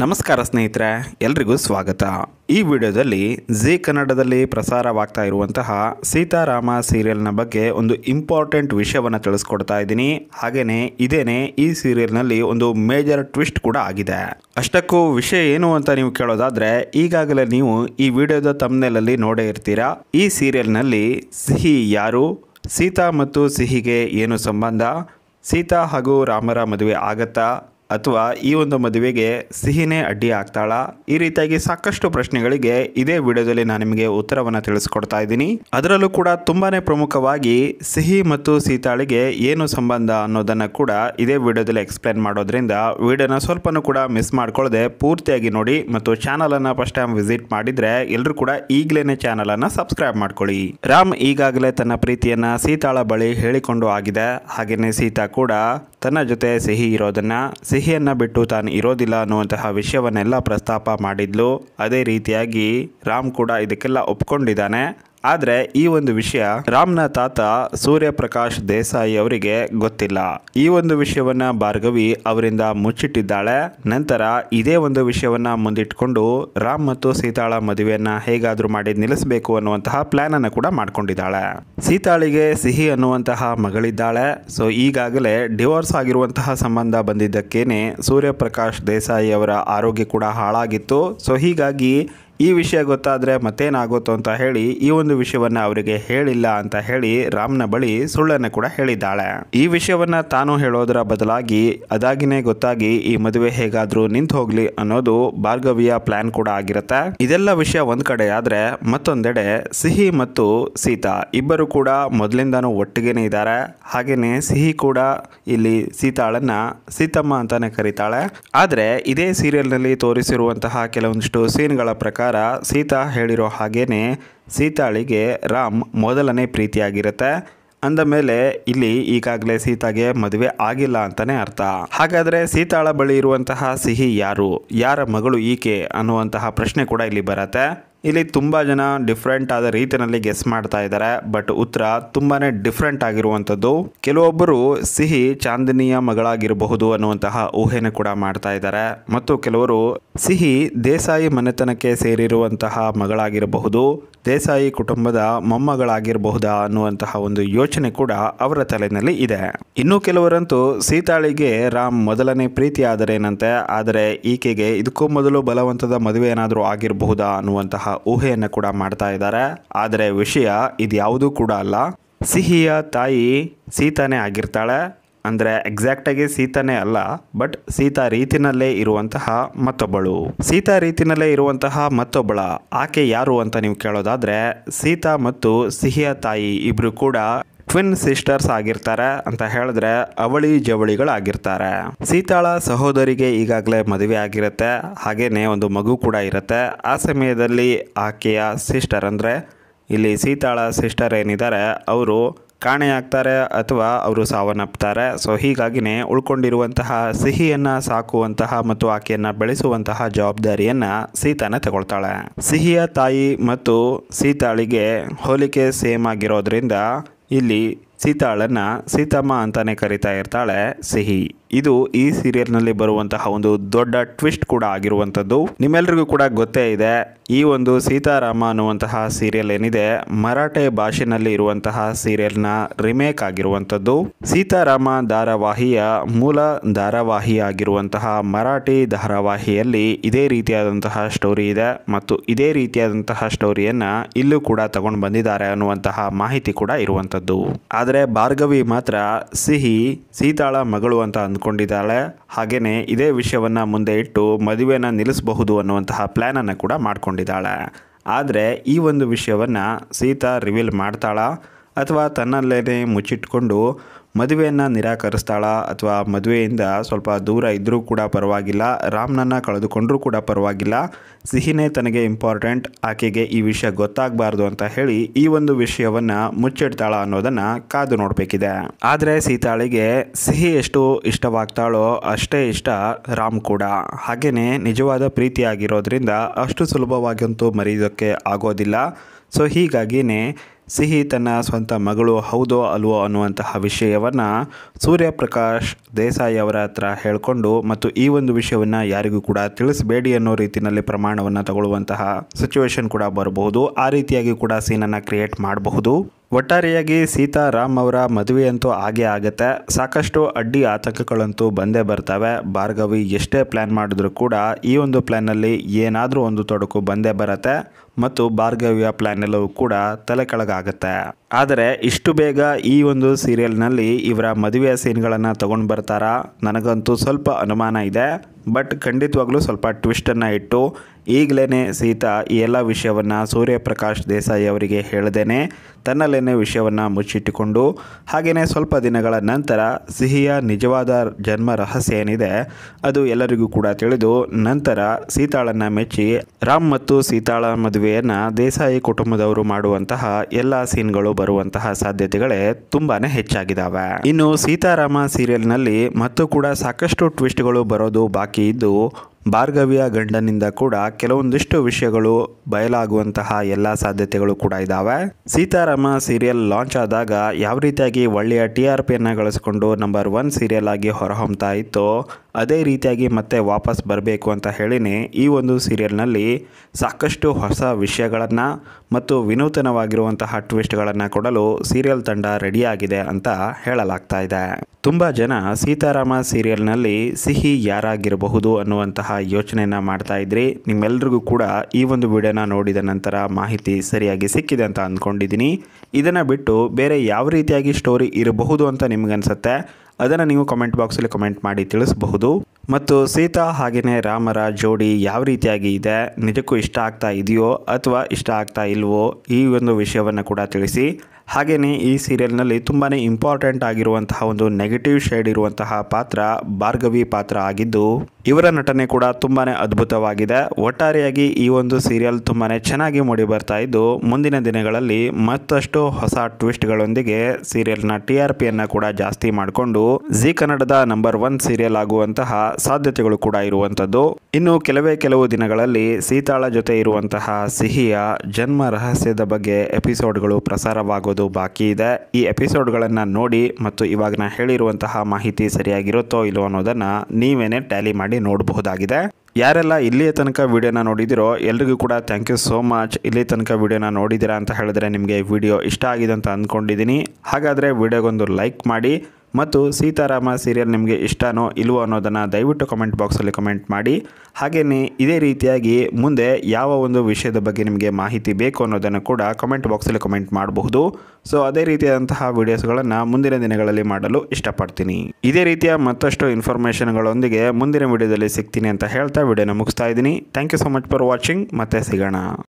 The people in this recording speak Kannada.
ನಮಸ್ಕಾರ ಸ್ನೇಹಿತರೆ ಎಲ್ರಿಗೂ ಸ್ವಾಗತ ಈ ವಿಡಿಯೋದಲ್ಲಿ ಝೀ ಕನ್ನಡದಲ್ಲಿ ಪ್ರಸಾರವಾಗ್ತಾ ಇರುವಂತಹ ಸೀತಾರಾಮ ಸೀರಿಯಲ್ನ ಬಗ್ಗೆ ಒಂದು ಇಂಪಾರ್ಟೆಂಟ್ ವಿಷಯವನ್ನು ತಿಳಿಸ್ಕೊಡ್ತಾ ಇದ್ದೀನಿ ಹಾಗೇನೆ ಇದೇನೆ ಈ ಸೀರಿಯಲ್ನಲ್ಲಿ ಒಂದು ಮೇಜರ್ ಟ್ವಿಸ್ಟ್ ಕೂಡ ಆಗಿದೆ ಅಷ್ಟಕ್ಕೂ ವಿಷಯ ಏನು ಅಂತ ನೀವು ಕೇಳೋದಾದ್ರೆ ಈಗಾಗಲೇ ನೀವು ಈ ವಿಡಿಯೋದ ತಮ್ನೆಲಲ್ಲಿ ನೋಡೇ ಇರ್ತೀರಾ ಈ ಸೀರಿಯಲ್ನಲ್ಲಿ ಸಿಹಿ ಯಾರು ಸೀತಾ ಮತ್ತು ಸಿಹಿಗೆ ಏನು ಸಂಬಂಧ ಸೀತಾ ಹಾಗೂ ರಾಮರ ಮದುವೆ ಆಗತ್ತಾ ಅಥವಾ ಈ ಒಂದು ಮದುವೆಗೆ ಸಿಹಿನೇ ಅಡ್ಡಿ ಆಗ್ತಾಳಾ ಈ ರೀತಿಯಾಗಿ ಸಾಕಷ್ಟು ಪ್ರಶ್ನೆಗಳಿಗೆ ಇದೇ ವಿಡಿಯೋದಲ್ಲಿ ನಾನು ನಿಮಗೆ ಉತ್ತರವನ್ನು ತಿಳಿಸ್ಕೊಡ್ತಾ ಇದ್ದೀನಿ ಅದರಲ್ಲೂ ಕೂಡ ತುಂಬಾನೇ ಪ್ರಮುಖವಾಗಿ ಸಿಹಿ ಮತ್ತು ಸೀತಾಳಿಗೆ ಏನು ಸಂಬಂಧ ಅನ್ನೋದನ್ನ ಕೂಡ ಇದೇ ವಿಡಿಯೋದಲ್ಲಿ ಎಕ್ಸ್ಪ್ಲೇನ್ ಮಾಡೋದ್ರಿಂದ ವಿಡಿಯೋನ ಸ್ವಲ್ಪನೂ ಕೂಡ ಮಿಸ್ ಮಾಡ್ಕೊಳ್ಳದೆ ಪೂರ್ತಿಯಾಗಿ ನೋಡಿ ಮತ್ತು ಚಾನಲನ್ನು ಫಸ್ಟ್ ಟೈಮ್ ವಿಸಿಟ್ ಮಾಡಿದ್ರೆ ಎಲ್ಲರೂ ಕೂಡ ಈಗಲೇ ಚಾನಲನ್ನು ಸಬ್ಸ್ಕ್ರೈಬ್ ಮಾಡ್ಕೊಳ್ಳಿ ರಾಮ್ ಈಗಾಗಲೇ ತನ್ನ ಪ್ರೀತಿಯನ್ನ ಸೀತಾಳ ಬಳಿ ಹೇಳಿಕೊಂಡು ಆಗಿದೆ ಹಾಗೆಯೇ ಸೀತಾ ಕೂಡ ತನ್ನ ಜೊತೆ ಸಿಹಿ ಇರೋದನ್ನ ಸಿಹಿ ಸಿಹಿಯನ್ನು ಬಿಟ್ಟು ತಾನು ಇರೋದಿಲ್ಲ ಅನ್ನುವಂತಹ ವಿಷಯವನ್ನೆಲ್ಲ ಪ್ರಸ್ತಾಪ ಮಾಡಿದ್ಲು ಅದೇ ರೀತಿಯಾಗಿ ರಾಮ್ ಕೂಡ ಇದಕ್ಕೆಲ್ಲ ಒಪ್ಕೊಂಡಿದ್ದಾನೆ ಆದರೆ ಈ ಒಂದು ವಿಷಯ ರಾಮ್ನ ತಾತ ಸೂರ್ಯಪ್ರಕಾಶ್ ದೇಸಾಯಿ ಅವರಿಗೆ ಗೊತ್ತಿಲ್ಲ ಈ ಒಂದು ವಿಷಯವನ್ನ ಭಾರ್ಗವಿ ಅವರಿಂದ ಮುಚ್ಚಿಟ್ಟಿದ್ದಾಳೆ ನಂತರ ಇದೇ ಒಂದು ವಿಷಯವನ್ನ ಮುಂದಿಟ್ಕೊಂಡು ರಾಮ್ ಮತ್ತು ಸೀತಾಳ ಮದುವೆಯನ್ನ ಹೇಗಾದರೂ ಮಾಡಿ ನಿಲ್ಲಿಸಬೇಕು ಅನ್ನುವಂತಹ ಪ್ಲಾನ್ ಅನ್ನು ಕೂಡ ಮಾಡ್ಕೊಂಡಿದ್ದಾಳೆ ಸೀತಾಳಿಗೆ ಸಿಹಿ ಅನ್ನುವಂತಹ ಮಗಳಿದ್ದಾಳೆ ಸೊ ಈಗಾಗಲೇ ಡಿವೋರ್ಸ್ ಆಗಿರುವಂತಹ ಸಂಬಂಧ ಬಂದಿದ್ದಕ್ಕೇನೆ ಸೂರ್ಯಪ್ರಕಾಶ್ ದೇಸಾಯಿ ಅವರ ಆರೋಗ್ಯ ಕೂಡ ಹಾಳಾಗಿತ್ತು ಸೊ ಹೀಗಾಗಿ ಈ ವಿಷಯ ಗೊತ್ತಾದರೆ ಮತ್ತೇನಾಗುತ್ತೋ ಅಂತ ಹೇಳಿ ಈ ಒಂದು ವಿಷಯವನ್ನು ಅವರಿಗೆ ಹೇಳಿಲ್ಲ ಅಂತ ಹೇಳಿ ರಾಮ್ನ ಬಳಿ ಸುಳ್ಳನ್ನು ಕೂಡ ಹೇಳಿದ್ದಾಳೆ ಈ ವಿಷಯವನ್ನ ತಾನು ಹೇಳೋದರ ಬದಲಾಗಿ ಅದಾಗಿನೇ ಗೊತ್ತಾಗಿ ಈ ಮದುವೆ ಹೇಗಾದ್ರೂ ನಿಂತು ಹೋಗ್ಲಿ ಅನ್ನೋದು ಭಾರ್ಗವಿಯ ಪ್ಲಾನ್ ಕೂಡ ಆಗಿರುತ್ತೆ ಇದೆಲ್ಲ ವಿಷಯ ಒಂದ್ ಕಡೆ ಆದ್ರೆ ಮತ್ತೊಂದೆಡೆ ಸಿಹಿ ಮತ್ತು ಸೀತಾ ಇಬ್ಬರು ಕೂಡ ಮೊದಲಿಂದಾನು ಒಟ್ಟಿಗೆನೇ ಇದ್ದಾರೆ ಹಾಗೇನೆ ಸಿಹಿ ಕೂಡ ಇಲ್ಲಿ ಸೀತಾಳನ್ನ ಸೀತಮ್ಮ ಅಂತಾನೆ ಕರೀತಾಳೆ ಆದ್ರೆ ಇದೇ ಸೀರಿಯಲ್ನಲ್ಲಿ ತೋರಿಸಿರುವಂತಹ ಕೆಲವೊಂದಿಷ್ಟು ಸೀನ್ಗಳ ಪ್ರಕಾರ ಪ್ರಕಾರ ಸೀತಾ ಹೇಳಿರೋ ಹಾಗೇ ಸೀತಾಳಿಗೆ ರಾಮ್ ಮೊದಲನೇ ಪ್ರೀತಿಯಾಗಿರುತ್ತೆ ಅಂದ ಮೇಲೆ ಇಲ್ಲಿ ಈಗಾಗಲೇ ಸೀತಾಗೆ ಮದುವೆ ಆಗಿಲ್ಲ ಅಂತಲೇ ಅರ್ಥ ಹಾಗಾದರೆ ಸೀತಾಳ ಬಳಿ ಇರುವಂತಹ ಸಿಹಿ ಯಾರು ಯಾರ ಮಗಳು ಈಕೆ ಅನ್ನುವಂತಹ ಪ್ರಶ್ನೆ ಕೂಡ ಇಲ್ಲಿ ಬರತ್ತೆ ಇಲ್ಲಿ ತುಂಬ ಜನ ಡಿಫ್ರೆಂಟ್ ಆದ ರೀತಿಯಲ್ಲಿ ಗೆಸ್ ಮಾಡ್ತಾ ಇದ್ದಾರೆ ಬಟ್ ಉತ್ತರ ತುಂಬಾನೇ ಡಿಫ್ರೆಂಟ್ ಆಗಿರುವಂಥದ್ದು ಕೆಲವೊಬ್ಬರು ಸಿಹಿ ಚಾಂದಿನಿಯ ಮಗಳಾಗಿರಬಹುದು ಅನ್ನುವಂತಹ ಊಹೆಯನ್ನು ಕೂಡ ಮಾಡ್ತಾ ಇದ್ದಾರೆ ಮತ್ತು ಕೆಲವರು ಸಿಹಿ ದೇಸಾಯಿ ಮನೆತನಕ್ಕೆ ಸೇರಿರುವಂತಹ ಮಗಳಾಗಿರಬಹುದು ದೇಸಾಯಿ ಕುಟುಂಬದ ಮೊಮ್ಮಗಳಾಗಿರಬಹುದಾ ಅನ್ನುವಂತಹ ಒಂದು ಯೋಚನೆ ಕೂಡ ಅವರ ತಲೆಯಲ್ಲಿ ಇದೆ ಇನ್ನು ಕೆಲವರಂತೂ ಸೀತಾಳಿಗೆ ರಾಮ್ ಮೊದಲನೇ ಪ್ರೀತಿ ಆದರೆ ಈಕೆಗೆ ಇದಕ್ಕೂ ಮೊದಲು ಬಲವಂತದ ಮದುವೆ ಏನಾದರೂ ಆಗಿರಬಹುದಾ ಅನ್ನುವಂತಹ ಊಹೆಯನ್ನು ಕೂಡ ಮಾಡ್ತಾ ಇದ್ದಾರೆ ಆದರೆ ವಿಷಯ ಇದು ಯಾವುದೂ ಕೂಡ ಅಲ್ಲ ಸಿಹಿಯ ತಾಯಿ ಸೀತಾನೇ ಆಗಿರ್ತಾಳೆ ಅಂದರೆ ಎಕ್ಸಾಕ್ಟಾಗಿ ಸೀತಾನೇ ಅಲ್ಲ ಬಟ್ ಸೀತಾ ರೀತಿನಲ್ಲೇ ಇರುವಂತಹ ಮತ್ತೊಬ್ಬಳು ಸೀತಾ ರೀತಿನಲ್ಲೇ ಇರುವಂತಹ ಮತ್ತೊಬ್ಬಳ ಆಕೆ ಯಾರು ಅಂತ ನೀವು ಕೇಳೋದಾದರೆ ಸೀತಾ ಮತ್ತು ಸಿಹಿಯ ತಾಯಿ ಇಬ್ಬರು ಕೂಡ ಟ್ವಿನ್ ಸಿಸ್ಟರ್ಸ್ ಆಗಿರ್ತಾರೆ ಅಂತ ಹೇಳಿದ್ರೆ ಅವಳಿ ಜವಳಿಗಳಾಗಿರ್ತಾರೆ ಸೀತಾಳ ಸಹೋದರಿಗೆ ಈಗಾಗಲೇ ಮದುವೆ ಆಗಿರುತ್ತೆ ಹಾಗೇನೆ ಒಂದು ಮಗು ಕೂಡ ಇರುತ್ತೆ ಆ ಸಮಯದಲ್ಲಿ ಆಕೆಯ ಸಿಸ್ಟರ್ ಅಂದರೆ ಇಲ್ಲಿ ಸೀತಾಳ ಸಿಸ್ಟರ್ ಏನಿದ್ದಾರೆ ಅವರು ಕಾಣೆಯಾಗ್ತಾರೆ ಅಥವಾ ಅವರು ಸಾವನ್ನಪ್ಪತ್ತಾರೆ ಸೊ ಹೀಗಾಗಿನೇ ಉಳ್ಕೊಂಡಿರುವಂತಹ ಸಿಹಿಯನ್ನು ಸಾಕುವಂತಹ ಮತ್ತು ಆಕೆಯನ್ನು ಬೆಳೆಸುವಂತಹ ಜವಾಬ್ದಾರಿಯನ್ನು ಸೀತಾನೆ ತಗೊಳ್ತಾಳೆ ಸಿಹಿಯ ತಾಯಿ ಮತ್ತು ಸೀತಾಳಿಗೆ ಹೋಲಿಕೆ ಸೇಮ್ ಆಗಿರೋದ್ರಿಂದ ಇಲ್ಲಿ ಸೀತಾಳನ್ನು ಸೀತಮ್ಮ ಅಂತಲೇ ಕರಿತಾ ಇರ್ತಾಳೆ ಸಿಹಿ ಇದು ಈ ಸೀರಿಯಲ್ನಲ್ಲಿ ಬರುವಂತಹ ಒಂದು ದೊಡ್ಡ ಟ್ವಿಸ್ಟ್ ಕೂಡ ಆಗಿರುವಂತದ್ದು ನಿಮ್ಮೆಲ್ಲರಿಗೂ ಕೂಡ ಗೊತ್ತೇ ಇದೆ ಈ ಒಂದು ಸೀತಾರಾಮ ಅನ್ನುವಂತಹ ಸೀರಿಯಲ್ ಏನಿದೆ ಮರಾಠೆ ಭಾಷೆನಲ್ಲಿ ಇರುವಂತಹ ಸೀರಿಯಲ್ನ ರಿಮೇಕ್ ಆಗಿರುವಂತದ್ದು ಸೀತಾರಾಮ ಧಾರಾವಾಹಿಯ ಮೂಲ ಧಾರಾವಾಹಿ ಆಗಿರುವಂತಹ ಮರಾಠಿ ಧಾರಾವಾಹಿಯಲ್ಲಿ ಇದೇ ರೀತಿಯಾದಂತಹ ಸ್ಟೋರಿ ಇದೆ ಮತ್ತು ಇದೇ ರೀತಿಯಾದಂತಹ ಸ್ಟೋರಿಯನ್ನ ಇಲ್ಲೂ ಕೂಡ ತಗೊಂಡು ಬಂದಿದ್ದಾರೆ ಅನ್ನುವಂತಹ ಮಾಹಿತಿ ಕೂಡ ಇರುವಂತದ್ದು ಆದರೆ ಭಾರ್ಗವಿ ಮಾತ್ರ ಸಿಹಿ ಸೀತಾಳ ಮಗಳು ಅಂತ ಅಂದ್ಕೊಂಡಿದ್ದಾಳೆ ಹಾಗೆಯೇ ಇದೇ ವಿಷಯವನ್ನು ಮುಂದೆ ಇಟ್ಟು ಮದುವೆನ ನಿಲ್ಲಿಸಬಹುದು ಅನ್ನುವಂತಹ ಪ್ಲ್ಯಾನನ್ನು ಕೂಡ ಮಾಡ್ಕೊಂಡಿದ್ದಾಳೆ ಆದರೆ ಈ ಒಂದು ವಿಷಯವನ್ನು ಸೀತಾ ರಿವೀಲ್ ಮಾಡ್ತಾಳ ಅಥವಾ ತನ್ನಲ್ಲೇ ಮುಚ್ಚಿಟ್ಕೊಂಡು ಮದುವೆಯನ್ನು ನಿರಾಕರಿಸ್ತಾಳ ಅಥವಾ ಮದುವೆಯಿಂದ ಸ್ವಲ್ಪ ದೂರ ಇದ್ದರೂ ಕೂಡ ಪರವಾಗಿಲ್ಲ ರಾಮ್ನನ್ನು ಕಳೆದುಕೊಂಡರೂ ಕೂಡ ಪರವಾಗಿಲ್ಲ ಸಿಹಿನೇ ತನಗೆ ಇಂಪಾರ್ಟೆಂಟ್ ಆಕೆಗೆ ಈ ವಿಷಯ ಗೊತ್ತಾಗಬಾರ್ದು ಅಂತ ಹೇಳಿ ಈ ಒಂದು ವಿಷಯವನ್ನು ಮುಚ್ಚಿಡ್ತಾಳ ಅನ್ನೋದನ್ನು ಕಾದು ನೋಡಬೇಕಿದೆ ಆದರೆ ಸೀತಾಳಿಗೆ ಸಿಹಿ ಎಷ್ಟು ಇಷ್ಟವಾಗ್ತಾಳೋ ಅಷ್ಟೇ ಇಷ್ಟ ರಾಮ್ ಕೂಡ ಹಾಗೆಯೇ ನಿಜವಾದ ಪ್ರೀತಿಯಾಗಿರೋದ್ರಿಂದ ಅಷ್ಟು ಸುಲಭವಾಗಂತೂ ಮರೆಯೋದಕ್ಕೆ ಆಗೋದಿಲ್ಲ ಸೊ ಹೀಗಾಗಿಯೇ ಸಿಹಿ ತನ್ನ ಸ್ವಂತ ಮಗಳು ಹೌದೋ ಅಲ್ವೋ ಅನ್ನುವಂತಹ ವಿಷಯವನ್ನು ಸೂರ್ಯಪ್ರಕಾಶ್ ದೇಸಾಯಿ ಅವರ ಹತ್ರ ಹೇಳಿಕೊಂಡು ಮತ್ತು ಈ ಒಂದು ವಿಷಯವನ್ನು ಯಾರಿಗೂ ಕೂಡ ತಿಳಿಸಬೇಡಿ ಅನ್ನೋ ರೀತಿಯಲ್ಲಿ ಪ್ರಮಾಣವನ್ನು ತಗೊಳ್ಳುವಂತಹ ಸಿಚುವೇಶನ್ ಕೂಡ ಬರಬಹುದು ಆ ರೀತಿಯಾಗಿ ಕೂಡ ಸೀನನ್ನು ಕ್ರಿಯೇಟ್ ಮಾಡಬಹುದು ಒಟ್ಟಾರೆಯಾಗಿ ಸೀತಾರಾಮ್ ಅವರ ಮದುವೆಯಂತೂ ಹಾಗೆ ಆಗುತ್ತೆ ಸಾಕಷ್ಟು ಅಡ್ಡಿ ಆತಂಕಗಳಂತೂ ಬಂದೇ ಬರ್ತವೆ ಭಾರ್ಗವಿ ಎಷ್ಟೇ ಪ್ಲ್ಯಾನ್ ಮಾಡಿದ್ರು ಕೂಡ ಈ ಒಂದು ಪ್ಲ್ಯಾನಲ್ಲಿ ಏನಾದರೂ ಒಂದು ತೊಡಕು ಬಂದೇ ಬರತ್ತೆ ಮತ್ತು ಭಾರ್ಗವ್ಯ ಪ್ಲಾನ್ ಎಲ್ಲವೂ ಕೂಡ ತಲೆ ಕೆಳಗಾಗುತ್ತೆ ಆದರೆ ಇಷ್ಟು ಬೇಗ ಈ ಒಂದು ಸೀರಿಯಲ್ನಲ್ಲಿ ಇವರ ಮದುವೆಯ ಸೀನ್ಗಳನ್ನು ತಗೊಂಡು ಬರ್ತಾರಾ ನನಗಂತೂ ಸ್ವಲ್ಪ ಅನುಮಾನ ಇದೆ ಬಟ್ ಖಂಡಿತವಾಗ್ಲೂ ಸ್ವಲ್ಪ ಟ್ವಿಸ್ಟನ್ನು ಇಟ್ಟು ಈಗಲೇ ಸೀತಾ ಈ ಎಲ್ಲ ವಿಷಯವನ್ನು ಸೂರ್ಯಪ್ರಕಾಶ್ ದೇಸಾಯಿ ಅವರಿಗೆ ಹೇಳ್ದೇನೆ ತನ್ನಲ್ಲೇನೆ ವಿಷಯವನ್ನು ಮುಚ್ಚಿಟ್ಟುಕೊಂಡು ಹಾಗೆಯೇ ಸ್ವಲ್ಪ ದಿನಗಳ ನಂತರ ಸಿಹಿಯ ನಿಜವಾದ ಜನ್ಮ ರಹಸ್ಯ ಏನಿದೆ ಅದು ಎಲ್ಲರಿಗೂ ಕೂಡ ತಿಳಿದು ನಂತರ ಸೀತಾಳನ್ನು ಮೆಚ್ಚಿ ರಾಮ್ ಮತ್ತು ಸೀತಾಳ ಮದುವೆ ಮದುವೆಯನ್ನು ದೇಸಾಯಿ ಕುಟುಂಬದವರು ಮಾಡುವಂತಹ ಎಲ್ಲ ಸೀನ್ಗಳು ಬರುವಂತಹ ಸಾಧ್ಯತೆಗಳೇ ತುಂಬಾನೇ ಹೆಚ್ಚಾಗಿದ್ದಾವೆ ಇನ್ನು ಸೀತಾರಾಮ ಸೀರಿಯಲ್ನಲ್ಲಿ ಮತ್ತು ಕೂಡ ಸಾಕಷ್ಟು ಟ್ವಿಸ್ಟ್ಗಳು ಬರೋದು ಬಾಕಿ ಇದ್ದು ಭಾರ್ಗವಿಯ ಗಂಡನಿಂದ ಕೂಡ ಕೆಲವೊಂದಿಷ್ಟು ವಿಷಯಗಳು ಬಯಲಾಗುವಂತಹ ಎಲ್ಲ ಸಾಧ್ಯತೆಗಳು ಕೂಡ ಇದ್ದಾವೆ ಸೀತಾರಾಮ ಸೀರಿಯಲ್ ಲಾಂಚ್ ಆದಾಗ ಯಾವ ರೀತಿಯಾಗಿ ಒಳ್ಳೆಯ ಟಿ ಆರ್ ಪಿಯನ್ನು ಗಳಿಸಿಕೊಂಡು ನಂಬರ್ ಒನ್ ಸೀರಿಯಲ್ ಆಗಿ ಹೊರಹೊಮ್ತಾ ಇತ್ತು ಅದೇ ರೀತಿಯಾಗಿ ಮತ್ತೆ ವಾಪಸ್ ಬರಬೇಕು ಅಂತ ಹೇಳಿನೇ ಈ ಒಂದು ಸೀರಿಯಲ್ನಲ್ಲಿ ಸಾಕಷ್ಟು ಹೊಸ ವಿಷಯಗಳನ್ನು ಮತ್ತು ವಿನೂತನವಾಗಿರುವಂತಹ ಟ್ವಿಸ್ಟ್ಗಳನ್ನು ಕೊಡಲು ಸೀರಿಯಲ್ ತಂಡ ರೆಡಿಯಾಗಿದೆ ಅಂತ ಹೇಳಲಾಗ್ತಾ ಇದೆ ತುಂಬ ಜನ ಸೀತಾರಾಮ ಸೀರಿಯಲ್ನಲ್ಲಿ ಸಿಹಿ ಯಾರಾಗಿರಬಹುದು ಅನ್ನುವಂತಹ ಯೋಚನೆಯನ್ನು ಮಾಡ್ತಾ ಇದ್ರಿ ನಿಮ್ಮೆಲ್ರಿಗೂ ಕೂಡ ಈ ಒಂದು ವಿಡಿಯೋನ ನೋಡಿದ ನಂತರ ಮಾಹಿತಿ ಸರಿಯಾಗಿ ಸಿಕ್ಕಿದೆ ಅಂತ ಅಂದ್ಕೊಂಡಿದ್ದೀನಿ ಇದನ್ನು ಬಿಟ್ಟು ಬೇರೆ ಯಾವ ರೀತಿಯಾಗಿ ಸ್ಟೋರಿ ಇರಬಹುದು ಅಂತ ನಿಮಗನ್ಸುತ್ತೆ ಅದನ್ನು ನೀವು ಕಮೆಂಟ್ ಬಾಕ್ಸಲ್ಲಿ ಕಮೆಂಟ್ ಮಾಡಿ ತಿಳಿಸಬಹುದು ಮತ್ತು ಸೀತಾ ಹಾಗೆಯೇ ರಾಮರ ಜೋಡಿ ಯಾವ ರೀತಿಯಾಗಿ ಇದೆ ನಿಜಕ್ಕೂ ಇಷ್ಟ ಆಗ್ತಾ ಇದೆಯೋ ಅಥವಾ ಇಷ್ಟ ಆಗ್ತಾ ಇಲ್ವೋ ಈ ಒಂದು ವಿಷಯವನ್ನು ಕೂಡ ತಿಳಿಸಿ ಹಾಗೆಯೇ ಈ ಸೀರಿಯಲ್ನಲ್ಲಿ ತುಂಬಾ ಇಂಪಾರ್ಟೆಂಟ್ ಆಗಿರುವಂತಹ ಒಂದು ನೆಗೆಟಿವ್ ಶೇಡ್ ಇರುವಂತಹ ಪಾತ್ರ ಭಾರ್ಗವಿ ಪಾತ್ರ ಆಗಿದ್ದು ಇವರ ನಟನೆ ಕೂಡ ತುಂಬಾ ಅದ್ಭುತವಾಗಿದೆ ಒಟ್ಟಾರೆಯಾಗಿ ಈ ಒಂದು ಸೀರಿಯಲ್ ತುಂಬಾ ಚೆನ್ನಾಗಿ ಮೂಡಿ ಬರ್ತಾ ಇದ್ದು ಮುಂದಿನ ದಿನಗಳಲ್ಲಿ ಮತ್ತಷ್ಟು ಹೊಸ ಟ್ವಿಸ್ಟ್ಗಳೊಂದಿಗೆ ಸೀರಿಯಲ್ನ ಟಿ ಆರ್ ಪಿಯನ್ನು ಕೂಡ ಜಾಸ್ತಿ ಮಾಡಿಕೊಂಡು ಜಿ ಕನ್ನಡದ ನಂಬರ್ ಒನ್ ಸೀರಿಯಲ್ ಆಗುವಂತಹ ಸಾಧ್ಯತೆಗಳು ಕೂಡ ಇರುವಂಥದ್ದು ಇನ್ನು ಕೆಲವೇ ಕೆಲವು ದಿನಗಳಲ್ಲಿ ಸೀತಾಳ ಜೊತೆ ಇರುವಂತಹ ಸಿಹಿಯ ಜನ್ಮ ರಹಸ್ಯದ ಬಗ್ಗೆ ಎಪಿಸೋಡ್ಗಳು ಪ್ರಸಾರವಾಗೋದು ಬಾಕಿ ಇದೆ ಈ ಎಪಿಸೋಡ್ಗಳನ್ನು ನೋಡಿ ಮತ್ತು ಇವಾಗ ನಾನು ಹೇಳಿರುವಂತಹ ಮಾಹಿತಿ ಸರಿಯಾಗಿರುತ್ತೋ ಇಲ್ಲೋ ಅನ್ನೋದನ್ನು ನೀವೇನೆ ಟ್ಯಾಲಿ ಮಾಡಿ ಮಾಡಿ ನೋಡಬಹುದಾಗಿದೆ ಯಾರೆಲ್ಲ ಇಲ್ಲಿಯ ತನಕ ವಿಡಿಯೋನ ನೋಡಿದಿರೋ ಎಲ್ರಿಗೂ ಕೂಡ ಥ್ಯಾಂಕ್ ಯು ಸೋ ಮಚ್ ಇಲ್ಲಿ ತನಕ ವಿಡಿಯೋನ ನೋಡಿದಿರಾ ಅಂತ ಹೇಳಿದ್ರೆ ನಿಮಗೆ ವಿಡಿಯೋ ಇಷ್ಟ ಆಗಿದೆ ಅಂತ ಅಂದ್ಕೊಂಡಿದ್ದೀನಿ ಹಾಗಾದರೆ ವಿಡಿಯೋಗೊಂದು ಲೈಕ್ ಮಾಡಿ ಮತ್ತು ಸೀತಾರಾಮ ಸೀರಿಯಲ್ ನಿಮಗೆ ಇಷ್ಟನೋ ಇಲ್ವೋ ಅನ್ನೋದನ್ನು ದಯವಿಟ್ಟು ಕಮೆಂಟ್ ಬಾಕ್ಸಲ್ಲಿ ಕಮೆಂಟ್ ಮಾಡಿ ಹಾಗೆಯೇ ಇದೇ ರೀತಿಯಾಗಿ ಮುಂದೆ ಯಾವ ಒಂದು ವಿಷಯದ ಬಗ್ಗೆ ನಿಮಗೆ ಮಾಹಿತಿ ಬೇಕು ಅನ್ನೋದನ್ನು ಕೂಡ ಕಮೆಂಟ್ ಬಾಕ್ಸಲ್ಲಿ ಕಮೆಂಟ್ ಮಾಡಬಹುದು ಸೊ ಅದೇ ರೀತಿಯಾದಂತಹ ವಿಡಿಯೋಸ್ಗಳನ್ನು ಮುಂದಿನ ದಿನಗಳಲ್ಲಿ ಮಾಡಲು ಇಷ್ಟಪಡ್ತೀನಿ ಇದೇ ರೀತಿಯ ಮತ್ತಷ್ಟು ಇನ್ಫಾರ್ಮೇಷನ್ಗಳೊಂದಿಗೆ ಮುಂದಿನ ವಿಡಿಯೋದಲ್ಲಿ ಸಿಗ್ತೀನಿ ಅಂತ ಹೇಳ್ತಾ ವಿಡಿಯೋನ ಮುಗಿಸ್ತಾ ಇದ್ದೀನಿ thank you so much for watching ಮತ್ತೆ ಸಿಗೋಣ